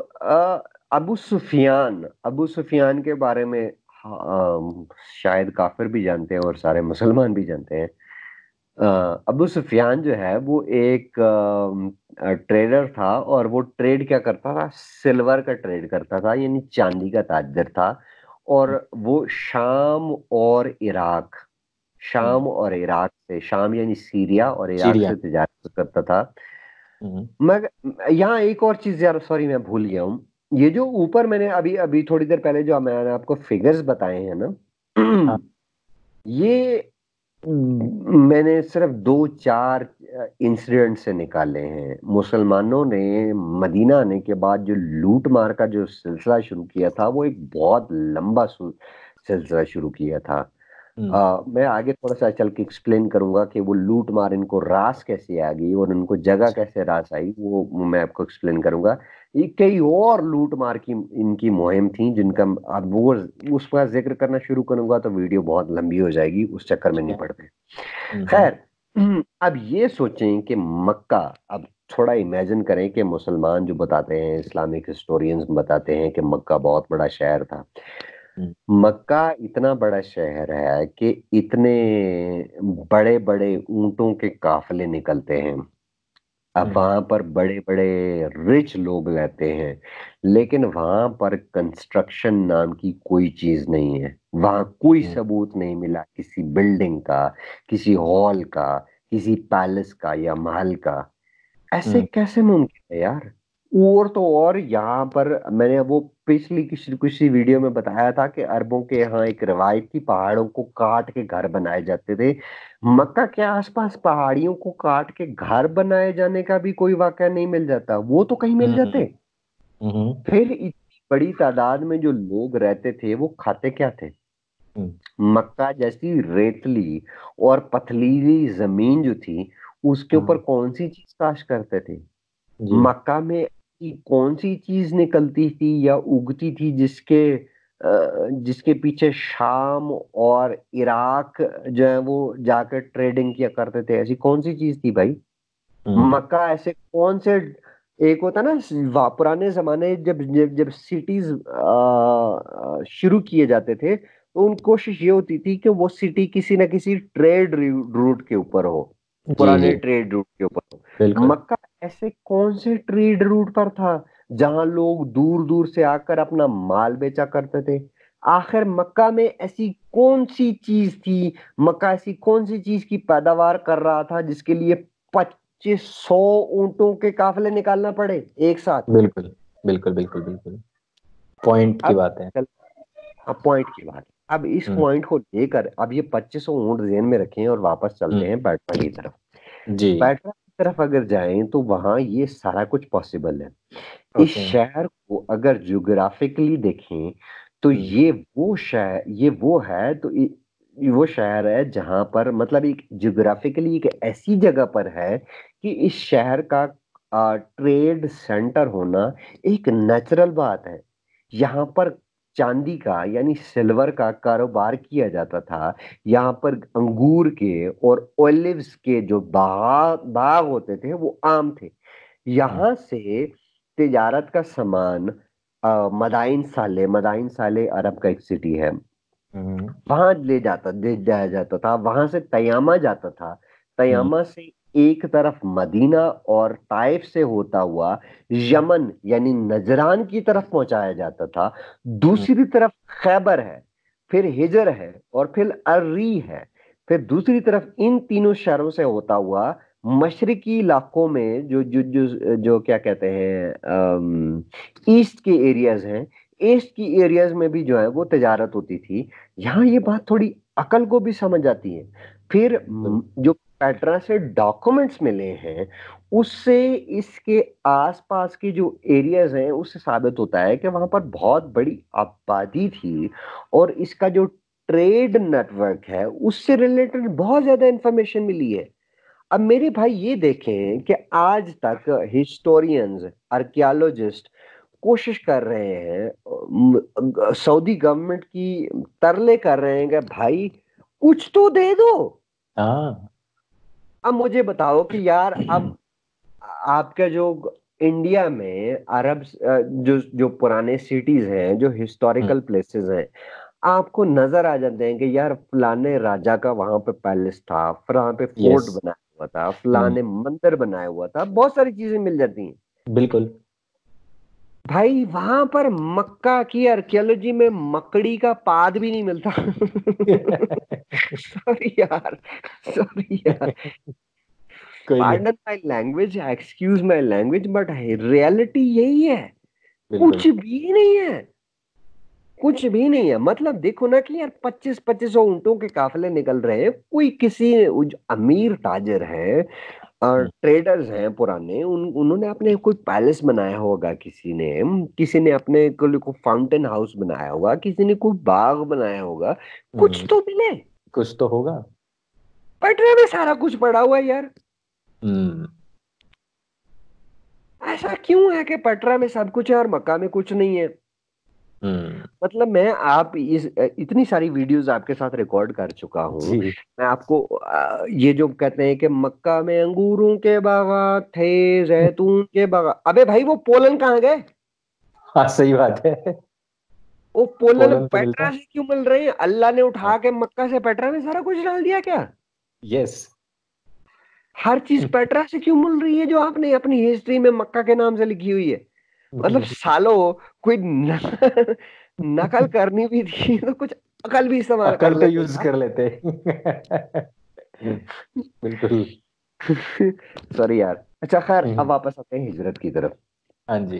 ابو سفیان ابو سفیان کے بارے میں ہاں، شاید کافر بھی جانتے ہیں اور سارے مسلمان بھی جانتے ہیں ابو سفیان جو ہے وہ ایک ٹریڈر تھا اور وہ ٹریڈ کیا کرتا تھا سلور کا ٹریڈ کرتا تھا یعنی چاندی کا تاجر تھا اور وہ شام اور عراق شام اور عراق سے شام یعنی سیریا اور عراق سے تجارت کرتا تھا مگر یہاں ایک اور چیز یار سوری میں بھول گیا ہوں یہ جو اوپر میں نے ابھی ابھی تھوڑی دیر پہلے جو میں نے آپ کو فگرز بتائے ہیں نا ہاں۔ یہ میں نے صرف دو چار انسیڈنٹ سے نکالے ہیں مسلمانوں نے مدینہ آنے کے بعد جو لوٹ مار کا جو سلسلہ شروع کیا تھا وہ ایک بہت لمبا سلسلہ شروع کیا تھا میں آگے تھوڑا سا چل کے ایکسپلین کروں گا کہ وہ لوٹ مار ان کو راس کیسے آ گئی اور ان کو جگہ کیسے راس آئی وہ میں آپ کو ایکسپلین کروں گا یہ کئی اور لوٹ مار کی ان کی مہم تھیں جن کا وہ اس کا ذکر کرنا شروع کروں گا تو ویڈیو بہت لمبی ہو جائے گی اس چکر میں نہیں اچھا۔ پڑتے خیر اب یہ سوچیں کہ مکہ اب تھوڑا امیجن کریں کہ مسلمان جو بتاتے ہیں اسلامک ہسٹورینس بتاتے ہیں کہ مکہ بہت بڑا شہر تھا مکہ اتنا بڑا شہر ہے کہ اتنے بڑے بڑے اونٹوں کے قافلے نکلتے ہیں اب وہاں پر بڑے بڑے رچ لوگ رہتے ہیں لیکن وہاں پر کنسٹرکشن نام کی کوئی چیز نہیں ہے وہاں کوئی ثبوت نہیں ملا کسی بلڈنگ کا کسی ہال کا کسی پیلس کا یا محل کا ایسے کیسے ممکن ہے یار اور تو اور یہاں پر میں نے وہ پچھلی کسی کسی ویڈیو میں بتایا تھا کہ عربوں کے یہاں ایک روایت تھی پہاڑوں کو کاٹ کے گھر بنائے جاتے تھے مکہ کے آس پاس پہاڑیوں کو کاٹ کے گھر بنائے جانے کا بھی کوئی واقعہ نہیں مل جاتا وہ تو کہیں مل جاتے پھر اتنی بڑی تعداد میں جو لوگ رہتے تھے وہ کھاتے کیا تھے مکہ جیسی ریتلی اور پتلیلی زمین جو تھی اس کے اوپر کون سی چیز کاشت کرتے تھے جی۔ مکہ میں کی کون سی چیز نکلتی تھی یا اگتی تھی جس کے جس کے پیچھے شام اور عراق جو ہے وہ جا کے ٹریڈنگ کیا کرتے تھے ایسی کون سی چیز تھی بھائی مکہ ایسے کون سے ایک ہوتا نا پرانے زمانے جب جب جب سٹیز شروع کیے جاتے تھے تو ان کوشش یہ ہوتی تھی کہ وہ سٹی کسی نہ کسی ٹریڈ روٹ کے اوپر ہو جی، پرانے ٹریڈ جی۔ روٹ کے اوپر ہو مکہ ایسے کون سے ٹریڈ روٹ پر تھا جہاں لوگ دور دور سے آ کر اپنا مال بیچا کرتے تھے آخر مکہ میں ایسی کون سی چیز تھی مکہ ایسی کون سی چیز کی پیداوار کر رہا تھا جس کے لیے پچیس سو اونٹوں کے قافلے نکالنا پڑے ایک ساتھ بالکل بالکل بالکل بالکل پوائنٹ کی بات اب پوائنٹ کی بات اب اس پوائنٹ کو لے کر اب یہ پچیس سو اونٹ ذہن میں رکھیں اور واپس چلتے ہیں بیٹا کی طرف جی۔ طرف اگر جائیں تو وہاں یہ سارا کچھ پاسبل ہے okay. اس شہر کو اگر جیوگرافکلی دیکھیں تو hmm. یہ وہ شہر یہ وہ ہے تو وہ شہر ہے جہاں پر مطلب ایک جیوگرافکلی ایک ایسی جگہ پر ہے کہ اس شہر کا ٹریڈ سینٹر ہونا ایک نیچرل بات ہے یہاں پر چاندی کا یعنی سلور کا کاروبار کیا جاتا تھا یہاں پر انگور کے اور اولیوز کے جو باغ باغ ہوتے تھے وہ عام تھے یہاں ہاں۔ سے تجارت کا سامان مدائن سالے مدائن سالے عرب کا ایک سٹی ہے ہاں۔ وہاں لے جاتا جاتا تھا وہاں سے تیامہ جاتا تھا تیامہ ہاں۔ سے ایک طرف مدینہ اور طائف سے ہوتا ہوا یمن یعنی نجران کی طرف پہنچایا جاتا تھا دوسری طرف خیبر ہے پھر ہجر ہے اور پھر اری ہے پھر دوسری طرف ان تینوں شہروں سے ہوتا ہوا مشرقی علاقوں میں جو کیا کہتے ہیں ایسٹ کے ایریاز ہیں ایسٹ کی ایریاز میں بھی جو ہے وہ تجارت ہوتی تھی یہاں یہ بات تھوڑی عقل کو بھی سمجھ آتی ہے پھر جو پیٹرا سے ڈاکومنٹس ملے ہیں اس سے اس کے آس پاس کے جو ایریاز ہیں اس سے ثابت ہوتا ہے کہ وہاں پر بہت بڑی آبادی تھی اور اس کا جو ٹریڈ نیٹ ورک ہے اس سے ریلیٹڈ بہت زیادہ انفارمیشن ملی ہے اب میرے بھائی یہ دیکھیں کہ آج تک ہسٹورینز آرکیالوجسٹ کوشش کر رہے ہیں سعودی گورنمنٹ کی ترلے کر رہے ہیں کہ بھائی کچھ تو دے دو ہاں۔ اب مجھے بتاؤ کہ یار اب آپ کا جو انڈیا میں عرب جو پرانے سٹیز ہیں جو ہسٹوریکل پلیسز ہیں آپ کو نظر آ جاتے ہیں کہ یار فلاں راجا کا وہاں پہ پیلس تھا پہ فورٹ بنایا ہوا تھا فلاں مندر بنایا ہوا تھا بہت ساری چیزیں مل جاتی ہیں بالکل بھائی وہاں پر مکہ کی آرکیولوجی میں مکڑی کا پاد بھی نہیں ملتا سوری یار سوری یار pardon my language excuse my language but reality یہی ہے کچھ بھی نہیں ہے کچھ بھی نہیں ہے مطلب دیکھو نا کہ یار پچیس پچیس سو اونٹوں کے قافلے نکل رہے ہیں کوئی کسی امیر تاجر ہے ٹریڈرز ہیں پرانے انہوں نے اپنے کوئی پیلس بنایا ہوگا کسی نے کسی نے اپنے فاؤنٹین ہاؤس بنایا ہوگا کسی نے کوئی باغ بنایا ہوگا کچھ تو ملے کچھ تو ہوگا پٹرے میں سارا کچھ پڑا ہوا یار ایسا کیوں ہے کہ پٹرا میں سب کچھ ہے اور مکہ میں کچھ نہیں ہے مطلب میں آپ اتنی ساری ویڈیوز آپ کے ساتھ ریکارڈ کر چکا ہوں جی۔ میں آپ کو یہ جو کہتے ہیں کہ مکہ میں انگوروں کے باغات کے باغ ابے بھائی وہ پولن کہاں گئے ہاں صحیح بات ہے وہ پولن پیٹرا سے کیوں مل رہے ہیں اللہ نے اٹھا کے مکہ سے پیٹرا میں سارا کچھ ڈال دیا کیا یس ہر چیز پیٹرا سے کیوں مل رہی ہے جو آپ نے اپنی ہسٹری میں مکہ کے نام سے لکھی ہوئی ہے مطلب سالوں کوئی نقل کرنی بھی تھی تو کچھ عقل بھی استعمال کر لیتے یوز بالکل سوری یار اچھا خیر اب واپس آتے ہیں ہجرت کی طرف ہاں جی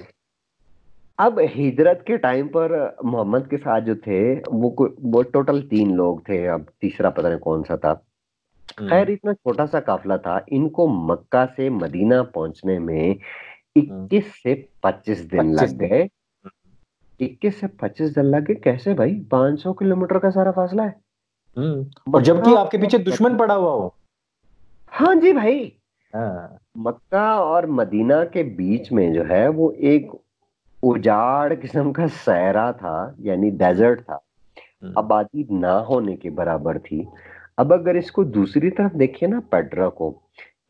اب ہجرت کے ٹائم پر محمد کے ساتھ جو تھے وہ وہ ٹوٹل تین لوگ تھے اب تیسرا پتہ نہیں کون سا تھا خیر اتنا چھوٹا سا قافلہ تھا ان کو مکہ سے مدینہ پہنچنے میں اکیس سے پچیس دن لگ گئے اکیس سے پچیس دن لگ گئے کیسے بھائی پانچ سو کلو میٹر کا مکہ اور مدینہ کے بیچ میں جو ہے وہ ایک اجاڑ قسم کا سہرا تھا یعنی ڈیزرٹ تھا آبادی نہ ہونے کے برابر تھی اب اگر اس کو دوسری طرف دیکھیے نا پیٹرا کو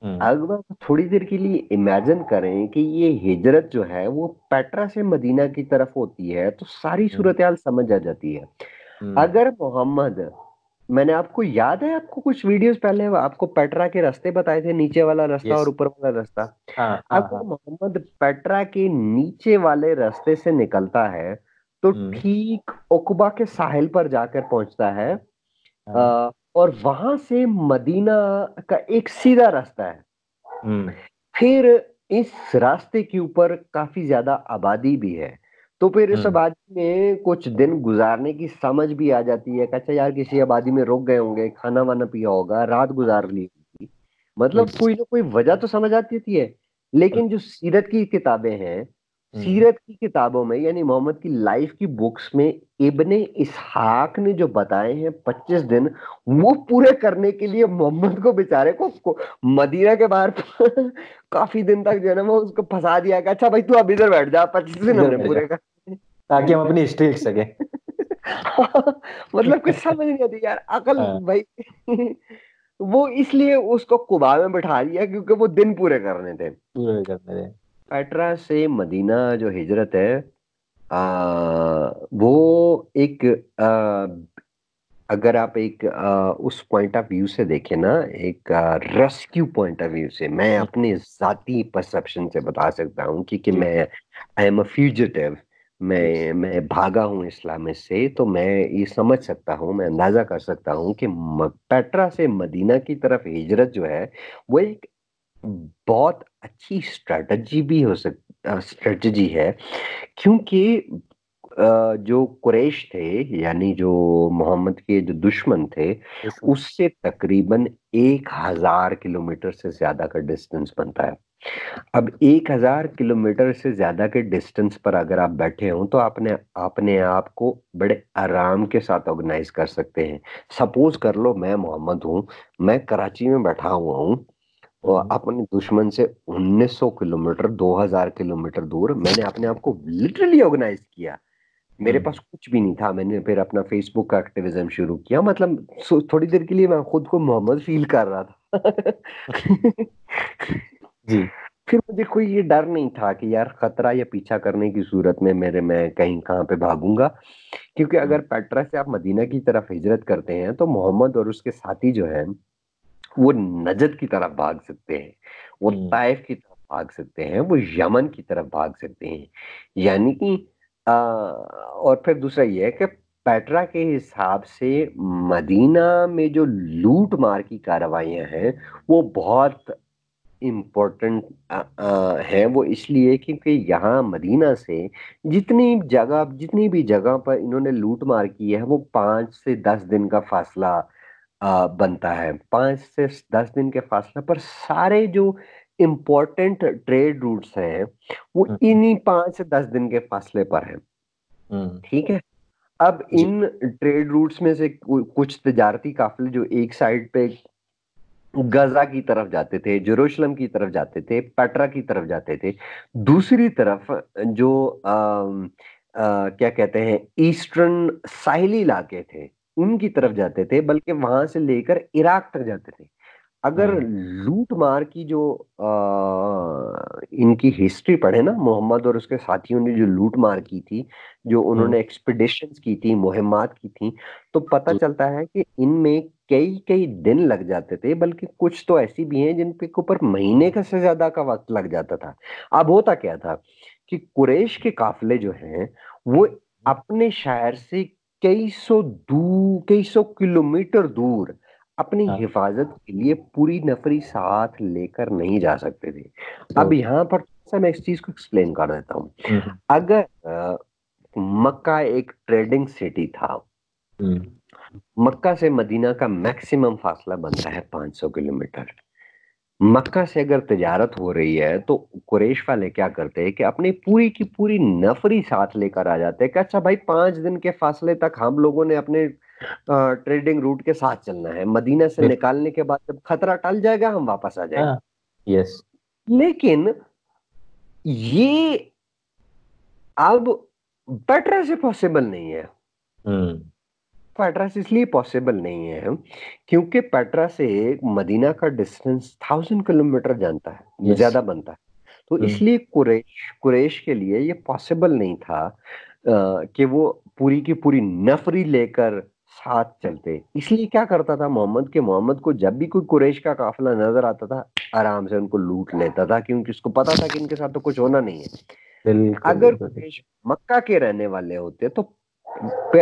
اگر آپ تھوڑی دیر کے لیے امیجن کریں کہ یہ ہجرت جو ہے وہ پیٹرا سے مدینہ کی طرف ہوتی ہے تو ساری صورتحال سمجھ آ جاتی ہے اگر محمد میں نے آپ کو یاد ہے آپ کو کچھ ویڈیوز پہلے آپ کو پیٹرا کے رستے بتائے تھے نیچے والا رستہ اور اوپر والا راستہ ہاں، ہاں، ہاں۔ اگر محمد پیٹرا کے نیچے والے رستے سے نکلتا ہے تو ٹھیک اکبا کے ساحل پر جا کر پہنچتا ہے اور وہاں سے مدینہ کا ایک سیدھا راستہ ہے پھر اس راستے کے اوپر کافی زیادہ آبادی بھی ہے تو پھر اس آبادی میں کچھ دن گزارنے کی سمجھ بھی آ جاتی ہے کہ اچھا یار کسی آبادی میں رک گئے ہوں گے کھانا وانا پیا ہوگا رات لی ہوگی مطلب کوئی نہ کوئی وجہ تو سمجھ آتی ہے لیکن جو سیرت کی کتابیں ہیں سیرت کی کتابوں میں یعنی محمد کی لائف کی بکس میں ابن اسحاق نے جو بتائے ہیں پچیس دن وہ پورے کرنے کے لیے محمد کو بےچارے کو مدیرہ کافی دن تک جو ہے نا وہ اس کو پھنسا دیا اچھا بھائی تو اب ادھر بیٹھ جا پچیس دن ہم نے پورے کر تاکہ ہم اپنی ہسٹری سکیں مطلب کچھ سمجھ نہیں آتی یار عقل ہاں۔ بھائی وہ اس لیے اس کو کبا میں بٹھا دیا کیونکہ وہ دن پورے کرنے تھے پیٹرا سے مدینہ جو ہجرت ہے وہ ایک ایک ایک اگر آپ اس point point of of view view سے سے دیکھیں نا ریسکیو میں اپنے ذاتی پرسپشن سے بتا سکتا ہوں کیونکہ جی۔ میں آئی ایم اے فیوجیٹیو میں میں بھاگا ہوں اسلام سے تو میں یہ سمجھ سکتا ہوں میں اندازہ کر سکتا ہوں کہ پیٹرا سے مدینہ کی طرف ہجرت جو ہے وہ ایک بہت اچھی اسٹریٹجی بھی ہو سک اسٹریٹجی ہے کیونکہ جو قریش تھے یعنی جو محمد کے جو دشمن تھے اس سے تقریباً ایک ہزار کلو میٹر سے زیادہ کا ڈسٹینس بنتا ہے اب ایک ہزار کلو میٹر سے زیادہ کے ڈسٹینس پر اگر آپ بیٹھے ہوں تو آپ نے اپنے آپ کو بڑے آرام کے ساتھ آرگنائز کر سکتے ہیں سپوز کر لو میں محمد ہوں میں کراچی میں بیٹھا ہوا ہوں ہاں۔ اپنے دشمن سے انیس سو کلو میٹر دو ہزار کلو میٹر دور میں نے اپنے آپ کو لٹرلی آرگنائز کیا میرے ہاں۔ پاس کچھ بھی نہیں تھا میں نے پھر اپنا فیس بک کا ایکٹیویزم شروع کیا مطلب تھوڑی دیر کے لیے میں خود کو محمد فیل کر رہا تھا جی پھر مجھے کوئی یہ ڈر نہیں تھا کہ یار خطرہ یا پیچھا کرنے کی صورت میں میرے میں کہیں کہاں پہ بھاگوں گا کیونکہ ہاں۔ اگر پیٹرا سے آپ مدینہ کی طرف ہجرت کرتے ہیں تو محمد اور اس کے ساتھی جو ہیں وہ نجد کی طرف بھاگ سکتے ہیں وہ دائف کی طرف بھاگ سکتے ہیں وہ یمن کی طرف بھاگ سکتے ہیں یعنی کہ اور پھر دوسرا یہ ہے کہ پیٹرا کے حساب سے مدینہ میں جو لوٹ مار کی کاروائیاں ہیں وہ بہت امپورٹنٹ ہیں وہ اس لیے کیونکہ یہاں مدینہ سے جتنی جگہ جتنی بھی جگہ پر انہوں نے لوٹ مار کی ہے وہ پانچ سے دس دن کا فاصلہ بنتا ہے پانچ سے دس دن کے فاصلے پر سارے جو امپورٹنٹ ٹریڈ روٹس ہیں وہ انہی پانچ سے دس دن کے فاصلے پر ہیں ٹھیک ہے اب جی۔ ان ٹریڈ روٹس میں سے کچھ تجارتی قافلے جو ایک سائڈ پہ غزہ کی طرف جاتے تھے جروشلم کی طرف جاتے تھے پیٹرا کی طرف جاتے تھے دوسری طرف جو کیا کہتے ہیں ایسٹرن ساحلی علاقے تھے ان کی طرف جاتے تھے بلکہ وہاں سے لے کر عراق تک جاتے تھے اگر ہاں۔ لوٹ مار کی جو ان کی ہسٹری پڑھے نا محمد اور اس کے ساتھیوں نے نے جو جو لوٹ مار کی ہاں۔ کی تھی تھی انہوں ایکسپیڈیشنز مہمات کی تھی تو پتہ چلتا ہے کہ ان میں کئی کئی دن لگ جاتے تھے بلکہ کچھ تو ایسی بھی ہیں جن کے اوپر مہینے کا سے زیادہ کا وقت لگ جاتا تھا اب ہوتا کیا تھا کہ قریش کے قافلے جو ہیں وہ ہاں۔ اپنے شاعر سے کئی سو کئی سو کلومیٹر دور اپنی ہاں۔ حفاظت کے لیے پوری نفری ساتھ لے کر نہیں جا سکتے تھے اب یہاں پر میں اس چیز کو ایکسپلین کر دیتا ہوں اگر مکہ ایک ٹریڈنگ سٹی تھا مکہ سے مدینہ کا میکسیمم فاصلہ بنتا ہے پانچ سو کلو میٹر مکہ سے اگر تجارت ہو رہی ہے تو قریش والے کیا کرتے ہیں کہ اپنی پوری کی پوری نفری ساتھ لے کر آ جاتے ہیں کہ اچھا بھائی پانچ دن کے فاصلے تک ہم لوگوں نے اپنے ٹریڈنگ روٹ کے ساتھ چلنا ہے مدینہ سے نکالنے کے بعد جب خطرہ ٹل جائے گا ہم واپس آ جائیں گے یس ہاں۔ لیکن یہ اب بیٹر سے پاسبل نہیں ہے پیٹرا سے اس لیے پاسبل نہیں ہے کیونکہ پیٹرا سے مدینہ کا ڈسٹینس تھاؤزینڈ کلو میٹر جانتا ہے ہے زیادہ بنتا تو اس hmm. لیے قریش قریش کے لیے یہ پاسبل نہیں تھا کہ وہ پوری پوری کی نفری لے کر ساتھ چلتے اس لیے کیا کرتا تھا محمد کہ محمد کو جب بھی کوئی قریش کا قافلہ نظر آتا تھا آرام سے ان کو لوٹ لیتا تھا کیونکہ اس کو پتا تھا کہ ان کے ساتھ تو کچھ ہونا نہیں ہے اگر مکہ کے رہنے والے ہوتے تو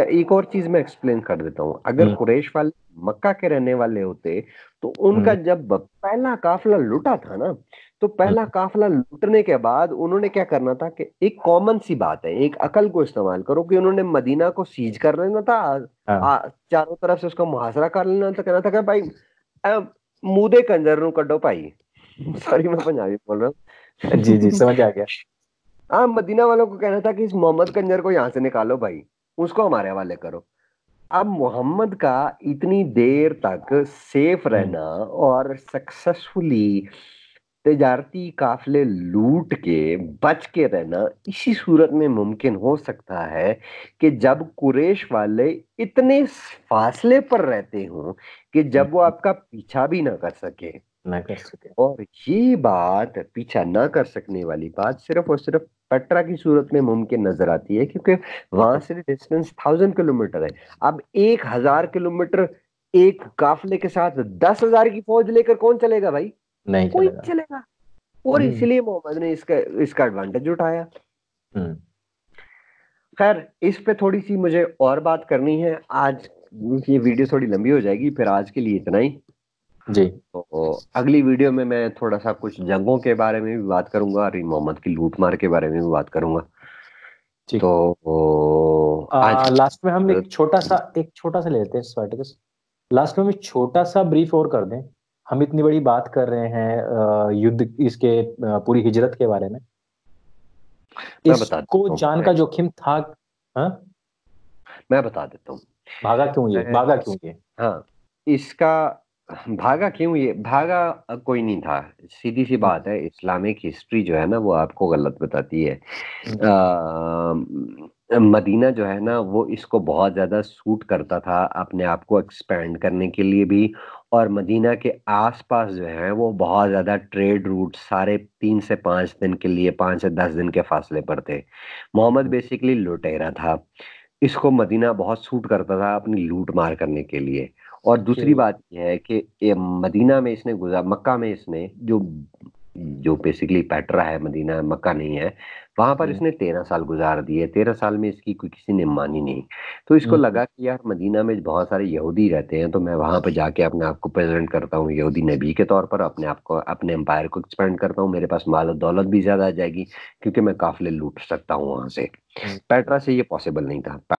ایک اور چیز میں ایکسپلین کر دیتا ہوں اگر قریش والے مکہ کے رہنے والے ہوتے تو ان کا جب پہلا کافلہ لٹا تھا نا تو پہلا لٹنے کے بعد انہوں انہوں نے نے کیا کرنا تھا کہ کہ ایک ایک کامن سی بات ہے عقل کو استعمال کرو مدینہ کو سیج کر لینا تھا ہاں۔ چاروں طرف سے اس کا محاصرہ کر لینا تھا کہنا تھا کہ بھائی مودے کنجر نو کڈو سوری میں پنجابی بول رہا ہوں جی جی سمجھ آ گیا ہاں مدینہ والوں کو کہنا تھا کہ اس محمد کنجر کو یہاں سے نکالو بھائی اس کو ہمارے حوالے کرو اب محمد کا اتنی دیر تک سیف رہنا اور سکسیسفلی تجارتی قافلے لوٹ کے بچ کے رہنا اسی صورت میں ممکن ہو سکتا ہے کہ جب قریش والے اتنے فاصلے پر رہتے ہوں کہ جب وہ آپ کا پیچھا بھی نہ کر سکے نہ کر سکے اور یہ بات پیچھا نہ کر سکنے والی بات صرف اور صرف پٹرا کی صورت میں ممکن نظر آتی ہے کیونکہ وہاں سے ڈسٹینس تھاؤزینڈ کلو میٹر ہے اب ایک ہزار کلو میٹر ایک کافلے کے ساتھ دس ہزار کی فوج لے کر کون چلے گا بھائی نہیں کوئی چلے گا اور اس لیے محمد نے اس کا اس کا ایڈوانٹیج اٹھایا خیر اس پہ تھوڑی سی مجھے اور بات کرنی ہے آج یہ ویڈیو تھوڑی لمبی ہو جائے گی پھر آج کے لیے اتنا ہی جی تو اگلی ویڈیو میں میں تھوڑا سا کچھ جنگوں کے بارے میں بھی بات کروں گا رین محمد کی لوٹ مار کے بارے میں بھی بات کروں گا جی۔ تو لاسٹ میں ہم ایک چھوٹا سا ایک چھوٹا سا لیتے ہیں لاسٹ میں ہم چھوٹا سا بریف اور کر دیں ہم اتنی بڑی بات کر رہے ہیں یدھ اس کے پوری ہجرت کے بارے میں اس کو جان کا جوخم تھا ہاں؟ میں بتا دیتا ہوں بھاگا کیوں یہ بھاگا کیوں یہ ہاں اس کا بھاگا کیوں یہ بھاگا کوئی نہیں تھا سیدھی سی بات ہے اسلامک ہسٹری جو ہے نا وہ آپ کو غلط بتاتی ہے مدینہ جو ہے نا وہ اس کو بہت زیادہ سوٹ کرتا تھا اپنے آپ کو ایکسپینڈ کرنے کے لیے بھی اور مدینہ کے آس پاس جو ہیں وہ بہت زیادہ ٹریڈ روٹ سارے تین سے پانچ دن کے لیے پانچ سے دس دن کے فاصلے پر تھے محمد بیسیکلی لوٹیرا تھا اس کو مدینہ بہت سوٹ کرتا تھا اپنی لوٹ مار کرنے کے لیے اور جی۔ دوسری بات یہ ہے کہ مدینہ میں اس نے نے نے نے گزار گزار مکہ مکہ میں جی۔ میں اس اس اس اس جو جو بیسکلی پیٹرا ہے ہے مدینہ نہیں نہیں وہاں پر تیرہ تیرہ سال سال دیے کی کوئی کسی مانی تو کو لگا کہ یار مدینہ میں بہت سارے یہودی رہتے ہیں تو میں وہاں پہ جا کے اپنے آپ کو پریزنٹ کرتا ہوں یہودی نبی کے طور پر اپنے آپ کو اپنے امپائر کو ایکسپینڈ کرتا ہوں میرے پاس مال و دولت بھی زیادہ آ جائے گی کیونکہ میں قافلے لوٹ سکتا ہوں وہاں سے پیٹرا سے یہ پاسبل نہیں تھا